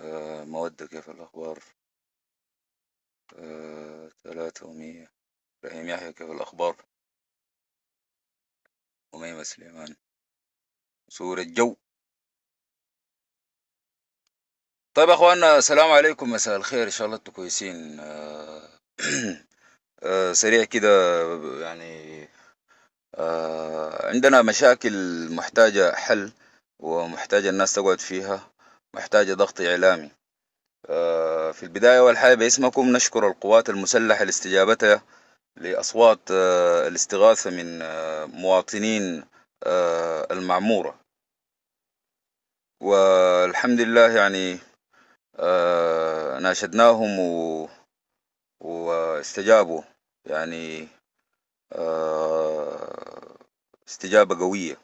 آه، مودة كيف الأخبار ثلاثة آه، ومية رحيم يحيى كيف الأخبار أميمة سليمان صورة الجو طيب أخواننا السلام عليكم مساء الخير إن شاء الله كويسين آه، سريع كده يعني عندنا مشاكل محتاجة حل ومحتاجة الناس تقعد فيها محتاجة ضغط إعلامي آه، في البداية والحياة باسمكم نشكر القوات المسلحة لاستجابتها لأصوات آه، الاستغاثة من آه، مواطنين المعمورة والحمد لله يعني ناشدناهم و... واستجابوا يعني استجابة قوية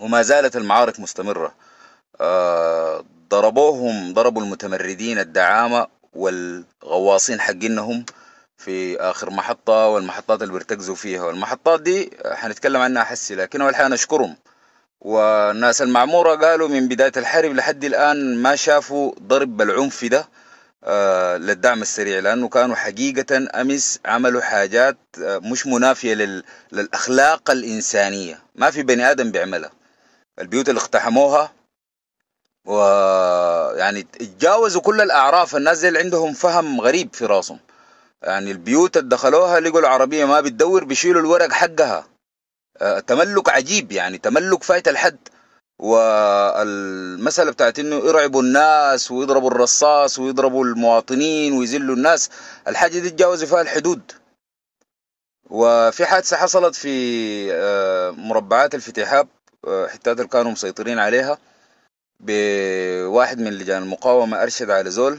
وما زالت المعارك مستمرة آه، ضربوهم ضربوا المتمردين الدعامة والغواصين حقينهم في آخر محطة والمحطات اللي بيرتكزوا فيها والمحطات دي حنتكلم عنها حسي لكن أول حاجة نشكرهم والناس المعمورة قالوا من بداية الحرب لحد الآن ما شافوا ضرب العنف ده آه، للدعم السريع لأنه كانوا حقيقة أمس عملوا حاجات آه، مش منافية للأخلاق الإنسانية ما في بني آدم بيعملها البيوت اللي اقتحموها ويعني تجاوزوا كل الاعراف الناس دي اللي عندهم فهم غريب في راسهم يعني البيوت اللي دخلوها لقوا العربيه ما بتدور بيشيلوا الورق حقها آه، تملك عجيب يعني تملك فايت الحد والمساله بتاعت انه يرعبوا الناس ويضربوا الرصاص ويضربوا المواطنين ويذلوا الناس الحاجه دي تجاوزوا فيها الحدود وفي حادثه حصلت في آه، مربعات الفتحاب آه، حتات اللي كانوا مسيطرين عليها بواحد من لجان المقاومة أرشد على زول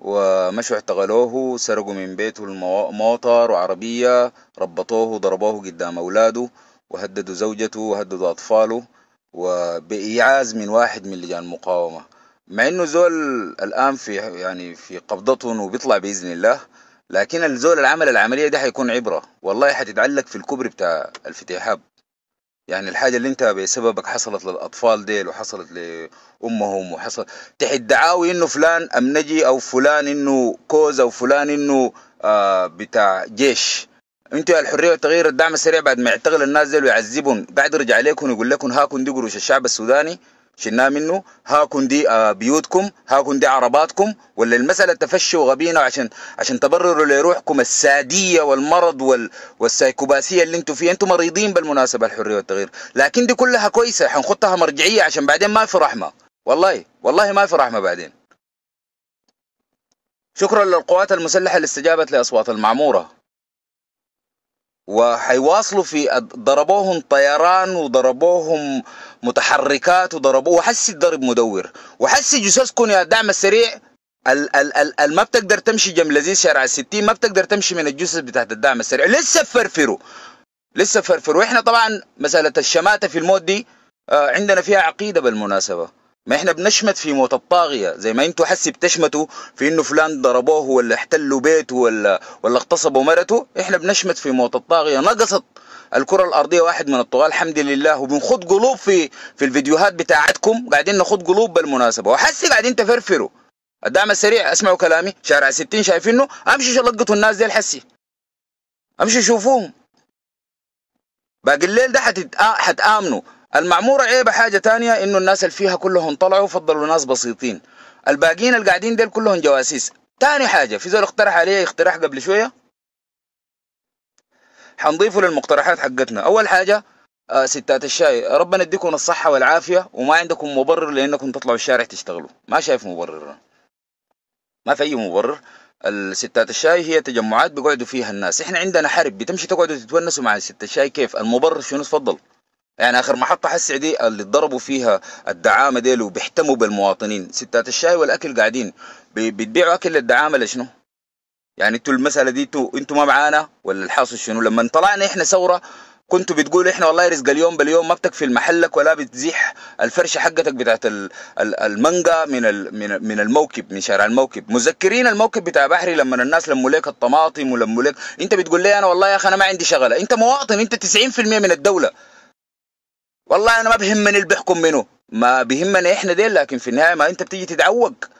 ومشوا اعتقلوه سرقوا من بيته الموطر وعربية ربطوه وضربوه قدام أولاده وهددوا زوجته وهددوا أطفاله وبإيعاز من واحد من لجان المقاومة مع إنه زول الآن في يعني في قبضتهم وبيطلع بإذن الله لكن الزول العمل العملية ده حيكون عبرة والله حتتعلق في الكبر بتاع الفتيحاب يعني الحاجه اللي انت بسببك حصلت للاطفال ديل وحصلت لامهم وحصل تحت دعاوي انه فلان امنجي او فلان انه كوز او فلان انه آه بتاع جيش انتوا يا الحريه والتغيير الدعم السريع بعد ما يعتقل الناس ديل ويعذبهم قاعد يرجع عليكم ويقول لكم هاكم دي قروش الشعب السوداني شلناه منه هاكن دي آه، بيوتكم هاكن دي عرباتكم ولا المسألة تفشوا وغبينا عشان عشان تبرروا لروحكم السادية والمرض وال والسايكوباسية اللي انتم فيها انتم مريضين بالمناسبة الحرية والتغيير لكن دي كلها كويسة حنخطها مرجعية عشان بعدين ما في رحمة والله والله ما في رحمة بعدين شكرا للقوات المسلحة اللي استجابت لأصوات المعمورة وحيواصلوا في ضربوهم طيران وضربوهم متحركات وضربوه وحسي الضرب مدور وحسي جثثكم يا الدعم السريع ال ال ال ال ما بتقدر تمشي جنب لذيذ شارع الستين ما بتقدر تمشي من الجثث بتاعت الدعم السريع لسه فرفروا لسه فرفروا احنا طبعا مساله الشماته في الموت دي آه، عندنا فيها عقيده بالمناسبه ما احنا بنشمت في موت الطاغيه زي ما انتوا حسي بتشمتوا في انه فلان ضربوه ولا احتلوا بيته ولا ولا اغتصبوا مرته احنا بنشمت في موت الطاغيه نقصت الكره الارضيه واحد من الطغاه الحمد لله وبنخد قلوب في في الفيديوهات بتاعتكم قاعدين نخد قلوب بالمناسبه وحسي قاعدين تفرفروا الدعم السريع اسمعوا كلامي شارع 60 شايفينه امشي شلقطوا الناس دي الحسي امشي شوفوهم باقي الليل ده حتتآ... آه، حتآمنوا المعمورة عيبة حاجة تانية انه الناس اللي فيها كلهم طلعوا فضلوا ناس بسيطين الباقيين اللي قاعدين ديل كلهم جواسيس تاني حاجة في زول اقترح عليه اقتراح قبل شوية حنضيفه للمقترحات حقتنا اول حاجة آه ستات الشاي ربنا يديكم الصحة والعافية وما عندكم مبرر لانكم تطلعوا الشارع تشتغلوا ما شايف مبرر ما في اي مبرر الستات الشاي هي تجمعات بيقعدوا فيها الناس احنا عندنا حرب بتمشي تقعدوا تتونسوا مع الستات الشاي كيف المبرر شنو تفضل يعني اخر محطه حسي دي اللي ضربوا فيها الدعامه ديل وبيحتموا بالمواطنين ستات الشاي والاكل قاعدين بتبيعوا اكل للدعامه لشنو؟ يعني انتوا المساله دي انتوا انتوا ما معانا ولا الحاصل شنو؟ لما طلعنا احنا ثوره كنتوا بتقولوا احنا والله رزق اليوم باليوم ما بتكفي محلك ولا بتزيح الفرشه حقتك بتاعت المانجا من من من الموكب من شارع الموكب مذكرين الموكب بتاع بحري لما الناس لموا لك الطماطم ولموا لك انت بتقول لي انا والله يا اخي انا ما عندي شغله انت مواطن انت 90% من الدوله والله انا ما بهمني اللي بيحكم منه ما بيهمنا احنا ديل لكن في النهايه ما انت بتيجي تتعوق